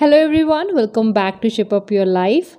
hello everyone welcome back to ship up your life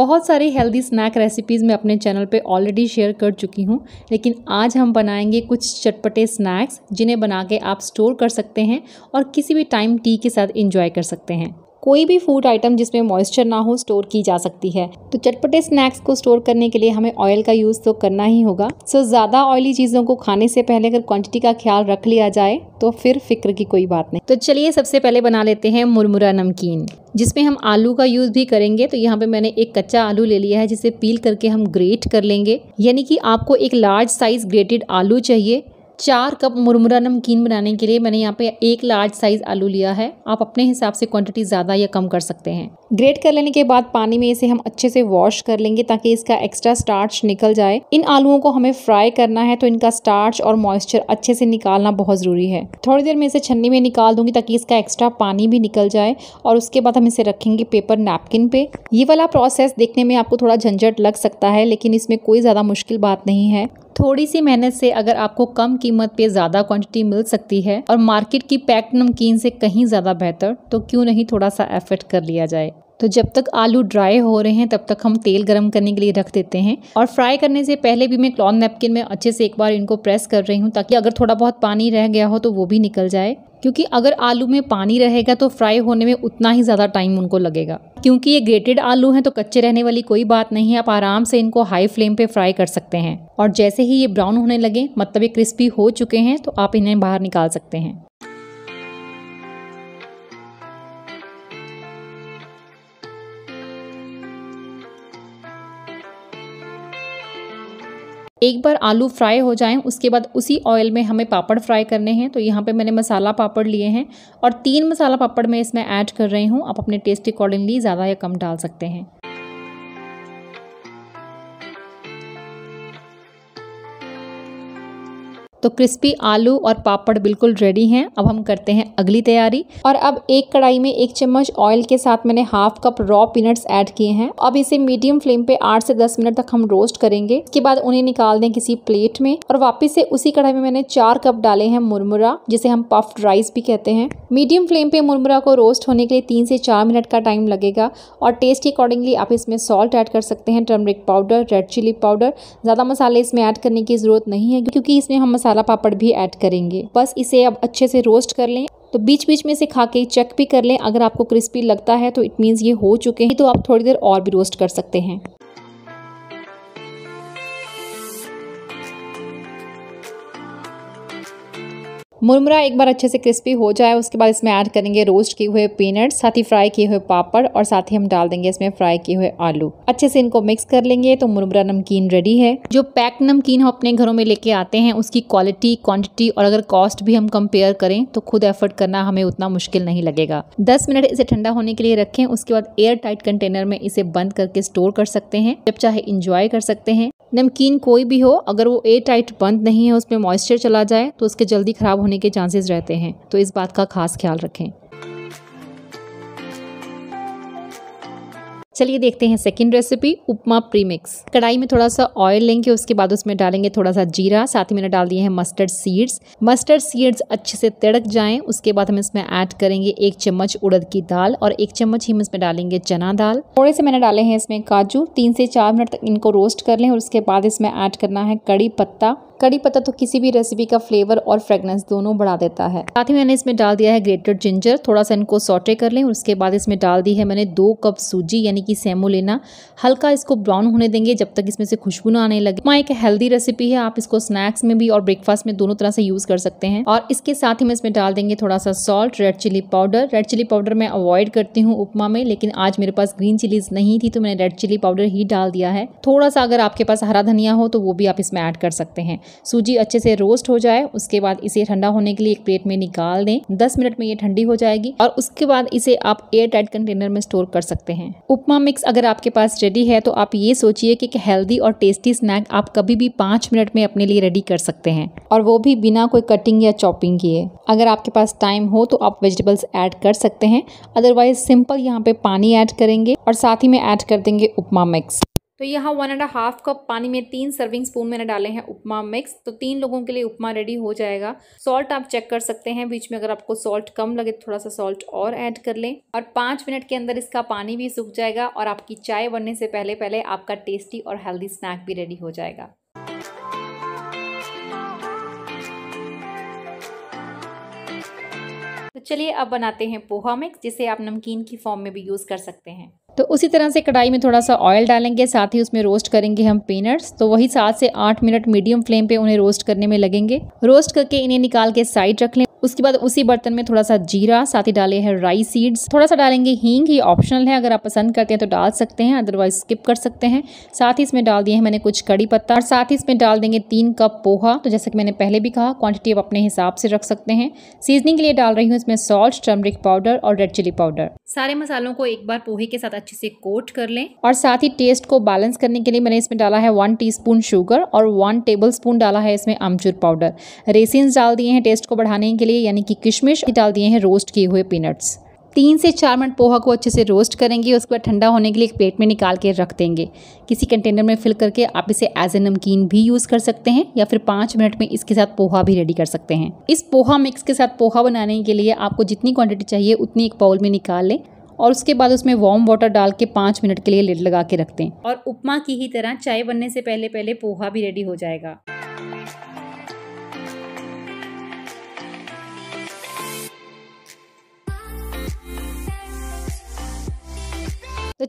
बहुत सारी healthy snack recipes मैं अपने चैनल पे ऑलरेडी शेयर कर चुकी हूँ लेकिन आज हम बनाएंगे कुछ चटपटे स्नैक्स जिन्हें बना के आप स्टोर कर सकते हैं और किसी भी टाइम टी के साथ इंजॉय कर सकते हैं कोई भी फूड आइटम जिसमें मॉइस्चर ना हो स्टोर की जा सकती है तो चटपटे स्नैक्स को स्टोर करने के लिए हमें ऑयल का यूज़ तो करना ही होगा सो ज़्यादा ऑयली चीज़ों को खाने से पहले अगर क्वांटिटी का ख्याल रख लिया जाए तो फिर फिक्र की कोई बात नहीं तो चलिए सबसे पहले बना लेते हैं मुरमुरा नमकीन जिसमें हम आलू का यूज़ भी करेंगे तो यहाँ पे मैंने एक कच्चा आलू ले लिया है जिसे पील करके हम ग्रेट कर लेंगे यानी कि आपको एक लार्ज साइज़ ग्रेटेड आलू चाहिए चार कप मुरमुरा नमकीन बनाने के लिए मैंने यहाँ पे एक लार्ज साइज़ आलू लिया है आप अपने हिसाब से क्वांटिटी ज़्यादा या कम कर सकते हैं ग्रेट कर लेने के बाद पानी में इसे हम अच्छे से वॉश कर लेंगे ताकि इसका एक्स्ट्रा स्टार्च निकल जाए इन आलूओं को हमें फ्राई करना है तो इनका स्टार्च और मॉइस्चर अच्छे से निकालना बहुत ज़रूरी है थोड़ी देर में इसे छन्नी में निकाल दूंगी ताकि इसका एक्स्ट्रा पानी भी निकल जाए और उसके बाद हम इसे रखेंगे पेपर नैपकिन पे ये वाला प्रोसेस देखने में आपको थोड़ा झंझट लग सकता है लेकिन इसमें कोई ज़्यादा मुश्किल बात नहीं है थोड़ी सी मेहनत से अगर आपको कम कीमत पे ज़्यादा क्वांटिटी मिल सकती है और मार्केट की पैक्ड नमकीन से कहीं ज़्यादा बेहतर तो क्यों नहीं थोड़ा सा एफर्ट कर लिया जाए तो जब तक आलू ड्राई हो रहे हैं तब तक हम तेल गरम करने के लिए रख देते हैं और फ्राई करने से पहले भी मैं क्लॉन नैपकिन में अच्छे से एक बार इनको प्रेस कर रही हूँ ताकि अगर थोड़ा बहुत पानी रह गया हो तो वो भी निकल जाए क्योंकि अगर आलू में पानी रहेगा तो फ्राई होने में उतना ही ज़्यादा टाइम उनको लगेगा क्योंकि ये ग्रेटेड आलू हैं तो कच्चे रहने वाली कोई बात नहीं है आप आराम से इनको हाई फ्लेम पे फ्राई कर सकते हैं और जैसे ही ये ब्राउन होने लगे मतलब ये क्रिस्पी हो चुके हैं तो आप इन्हें बाहर निकाल सकते हैं एक बार आलू फ्राई हो जाएं उसके बाद उसी ऑयल में हमें पापड़ फ्राई करने हैं तो यहाँ पे मैंने मसाला पापड़ लिए हैं और तीन मसाला पापड़ मैं इसमें ऐड कर रही हूँ आप अपने टेस्ट अकॉर्डिंगली ज़्यादा या कम डाल सकते हैं तो क्रिस्पी आलू और पापड़ बिल्कुल रेडी हैं अब हम करते हैं अगली तैयारी और अब एक कढ़ाई में एक चम्मच ऑयल के साथ मैंने half cup raw peanuts add किए हैं अब इसे मीडियम फ्लेम पे आठ से दस मिनट तक हम रोस्ट करेंगे इसके बाद उन्हें निकाल दें किसी प्लेट में और वापस से उसी कढ़ाई में मैंने चार कप डाले हैं मुरमुरा जिसे हम पफ्ड राइस भी कहते हैं मीडियम फ्लेम पे मुरमुरा को रोस्ट होने के लिए तीन से चार मिनट का टाइम लगेगा और टेस्ट के अकॉर्डिंगली आप इसमें सॉल्ट ऐड कर सकते हैं turmeric powder red chilli powder ज़्यादा मसाले इसमें ऐड करने की ज़रूरत नहीं है क्योंकि इसमें हम मसाले मसाला पापड़ भी ऐड करेंगे बस इसे अब अच्छे से रोस्ट कर लें तो बीच बीच में से खा के चेक भी कर लें अगर आपको क्रिस्पी लगता है तो इट मीन्स ये हो चुके हैं तो आप थोड़ी देर और भी रोस्ट कर सकते हैं मुरमुरा एक बार अच्छे से क्रिस्पी हो जाए उसके बाद इसमें ऐड करेंगे रोस्ट किए हुए पीनट्स साथ ही फ्राई किए हुए पापड़ और साथ ही हम डाल देंगे इसमें फ्राई किए हुए आलू अच्छे से इनको मिक्स कर लेंगे तो मुरमुरा नमकीन रेडी है जो पैक नमकीन हम अपने घरों में लेके आते हैं उसकी क्वालिटी क्वांटिटी और अगर कॉस्ट भी हम कंपेयर करें तो खुद एफर्ट करना हमें उतना मुश्किल नहीं लगेगा दस मिनट इसे ठंडा होने के लिए रखें उसके बाद एयर टाइट कंटेनर में इसे बंद करके स्टोर कर सकते हैं जब चाहे इंजॉय कर सकते हैं नमकीन कोई भी हो अगर वो ए टाइट बंद नहीं है उसमें मॉइस्चर चला जाए तो उसके जल्दी ख़राब होने के चांसेस रहते हैं तो इस बात का खास ख्याल रखें चलिए देखते हैं सेकंड रेसिपी उपमा प्रीमिक्स कढ़ाई में थोड़ा सा ऑयल लेंगे उसके बाद उसमें डालेंगे थोड़ा सा जीरा साथ ही मैंने डाल दिए हैं मस्टर्ड सीड्स मस्टर्ड सीड्स अच्छे से तड़क जाएं उसके बाद हम इसमें ऐड करेंगे एक चम्मच उड़द की दाल और एक चम्मच ही हम इसमें डालेंगे चना दाल थोड़े से मैंने डाले हैं इसमें काजू तीन से चार मिनट तक इनको रोस्ट कर लें और उसके बाद इसमें ऐड करना है कड़ी पत्ता कड़ी पत्ता तो किसी भी रेसिपी का फ्लेवर और फ्रेगनेंस दोनों बढ़ा देता है साथ ही मैंने इसमें डाल दिया है ग्रेटेड जिंजर थोड़ा सा इनको सोटे कर लें उसके बाद इसमें डाल दी है मैंने दो कप सूजी यानी की सेमो लेना हल्का इसको ब्राउन होने देंगे जब तक इसमें से खुशबू ना आने लगे माँ एक हेल्दी रेसिपी है आप इसको स्नैक्स में भी और ब्रेकफास्ट में दोनों तरह से यूज़ कर सकते हैं और इसके साथ ही मैं इसमें डाल देंगे थोड़ा सा salt red chilli powder red chilli powder मैं अवॉइड करती हूँ उपमा में लेकिन आज मेरे पास ग्रीन चिलीज नहीं थी तो मैंने रेड चिली पाउडर ही डाल दिया है थोड़ा सा अगर आपके पास हरा धनिया हो तो वो भी आप इसमें ऐड कर सकते हैं सूजी अच्छे से रोस्ट हो जाए उसके बाद इसे ठंडा होने के लिए एक प्लेट में निकाल दें दस मिनट में ये ठंडी हो जाएगी और उसके बाद इसे आप एयर टाइट कंटेनर में स्टोर कर सकते हैं उपमा मिक्स अगर आपके पास रेडी है तो आप ये सोचिए कि हेल्दी और टेस्टी स्नैक आप कभी भी पाँच मिनट में अपने लिए रेडी कर सकते हैं और वो भी बिना कोई कटिंग या चॉपिंग किए अगर आपके पास टाइम हो तो आप वेजिटेबल्स ऐड कर सकते हैं अदरवाइज सिंपल यहाँ पे पानी ऐड करेंगे और साथ ही में ऐड कर देंगे उपमा मिक्स तो यहाँ वन एंड हाफ कप पानी में तीन सर्विंग स्पून मैंने डाले हैं उपमा मिक्स तो तीन लोगों के लिए उपमा रेडी हो जाएगा सॉल्ट आप चेक कर सकते हैं बीच में अगर आपको सॉल्ट कम लगे तो थोड़ा सा सॉल्ट और ऐड कर लें और पाँच मिनट के अंदर इसका पानी भी सूख जाएगा और आपकी चाय बनने से पहले पहले आपका टेस्टी और हेल्दी स्नैक भी रेडी हो जाएगा तो चलिए अब बनाते हैं पोहा मिक्स जिसे आप नमकीन की फॉर्म में भी यूज़ कर सकते हैं तो उसी तरह से कढ़ाई में थोड़ा सा ऑयल डालेंगे साथ ही उसमें रोस्ट करेंगे हम पीनट्स तो वही सात से आठ मिनट मीडियम फ्लेम पे उन्हें रोस्ट करने में लगेंगे रोस्ट करके इन्हें निकाल के साइड रख लें उसके बाद उसी बर्तन में थोड़ा सा जीरा साथ ही डाले हैं राइस सीड्स थोड़ा सा डालेंगे हींग ही ऑप्शनल है अगर आप पसंद करते हैं तो डाल सकते हैं अदरवाइज स्किप कर सकते हैं साथ ही इसमें डाल दिए हैं मैंने कुछ कड़ी पत्ता और साथ ही इसमें डाल देंगे तीन कप पोहा तो जैसा कि मैंने पहले भी कहा क्वांटिटी आप अपने हिसाब से रख सकते हैं सीजनिंग के लिए डाल रही हूँ इसमें सॉल्ट टर्मरिक पाउडर और रेड चिली पाउडर सारे मसालों को एक बार पोहे के साथ अच्छे से कोट कर लें और साथ ही टेस्ट को बैलेंस करने के लिए मैंने इसमें डाला है वन टीस्पून शुगर और वन टेबलस्पून डाला है इसमें अमचूर पाउडर रेसिन्स डाल दिए हैं टेस्ट को बढ़ाने के लिए यानी कि किशमिश डाल दिए हैं रोस्ट किए हुए पीनट्स तीन से चार मिनट पोहा को अच्छे से रोस्ट करेंगे उसके बाद ठंडा होने के लिए एक प्लेट में निकाल के रख देंगे किसी कंटेनर में फिल करके आप इसे एज ए नमकीन भी यूज़ कर सकते हैं या फिर पाँच मिनट में इसके साथ पोहा भी रेडी कर सकते हैं इस पोहा मिक्स के साथ पोहा बनाने के लिए आपको जितनी क्वांटिटी चाहिए उतनी एक बाउल में निकाल लें और उसके बाद उसमें वार्म वाटर डाल के पाँच मिनट के लिए लिड लगा के रख दें और उपमा की ही तरह चाय बनने से पहले पहले पोहा भी रेडी हो जाएगा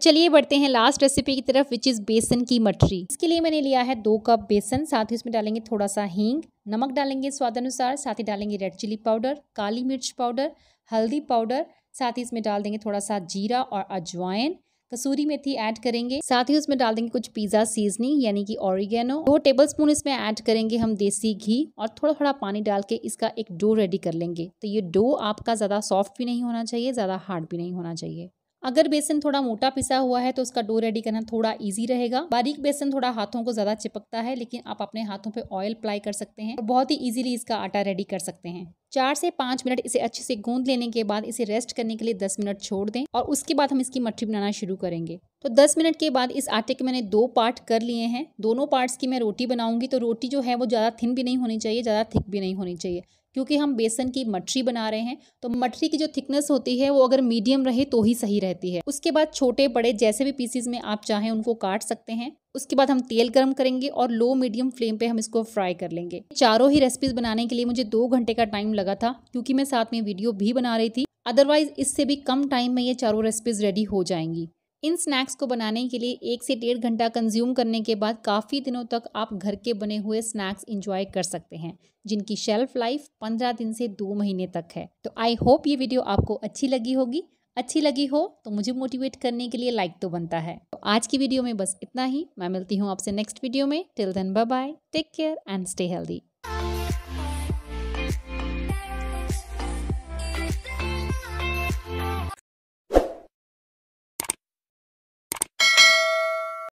चलिए बढ़ते हैं लास्ट रेसिपी की तरफ विच इज़ बेसन की मठरी इसके लिए मैंने लिया है दो कप बेसन साथ ही उसमें डालेंगे थोड़ा सा हींग नमक डालेंगे स्वादानुसार साथ ही डालेंगे रेड चिली पाउडर काली मिर्च पाउडर हल्दी पाउडर साथ ही इसमें डाल देंगे थोड़ा सा जीरा और अजवाइन कसूरी मेथी ऐड करेंगे साथ ही उसमें डाल देंगे कुछ पिज़्ज़ा सीजनिंग यानी कि ऑरिगेनो दो टेबल स्पून इसमें ऐड करेंगे हम देसी घी और थोड़ा थोड़ा पानी डाल के इसका एक डो रेडी कर लेंगे तो ये डो आपका ज़्यादा सॉफ्ट भी नहीं होना चाहिए ज़्यादा हार्ड भी नहीं होना चाहिए अगर बेसन थोड़ा मोटा पिसा हुआ है तो उसका डो रेडी करना थोड़ा इजी रहेगा बारीक बेसन थोड़ा हाथों को ज़्यादा चिपकता है लेकिन आप अपने हाथों पे ऑयल अप्लाई कर सकते हैं और बहुत ही इजीली इसका आटा रेडी कर सकते हैं चार से पांच मिनट इसे अच्छे से गूंद लेने के बाद इसे रेस्ट करने के लिए दस मिनट छोड़ दें और उसके बाद हम इसकी मट्ठी बनाना शुरू करेंगे तो दस मिनट के बाद इस आटे के मैंने दो पार्ट कर लिए हैं दोनों पार्ट्स की मैं रोटी बनाऊंगी तो रोटी जो है वो ज़्यादा थिन भी नहीं होनी चाहिए ज़्यादा थिक भी नहीं होनी चाहिए क्योंकि हम बेसन की मठरी बना रहे हैं तो मठरी की जो थिकनेस होती है वो अगर मीडियम रहे तो ही सही रहती है उसके बाद छोटे बड़े जैसे भी पीसीज में आप चाहें उनको काट सकते हैं उसके बाद हम तेल गर्म करेंगे और लो मीडियम फ्लेम पे हम इसको फ्राई कर लेंगे चारों ही रेसिपीज बनाने के लिए मुझे दो घंटे का टाइम लगा था क्योंकि मैं साथ में वीडियो भी बना रही थी अदरवाइज इससे भी कम टाइम में ये चारों रेसिपीज रेडी हो जाएंगी इन स्नैक्स को बनाने के लिए एक से डेढ़ घंटा कंज्यूम करने के बाद काफ़ी दिनों तक आप घर के बने हुए स्नैक्स इंजॉय कर सकते हैं जिनकी शेल्फ लाइफ पंद्रह दिन से दो महीने तक है तो आई होप ये वीडियो आपको अच्छी लगी होगी अच्छी लगी हो तो मुझे मोटिवेट करने के लिए लाइक तो बनता है तो आज की वीडियो में बस इतना ही मैं मिलती हूँ आपसे नेक्स्ट वीडियो में till then bye bye take care and stay healthy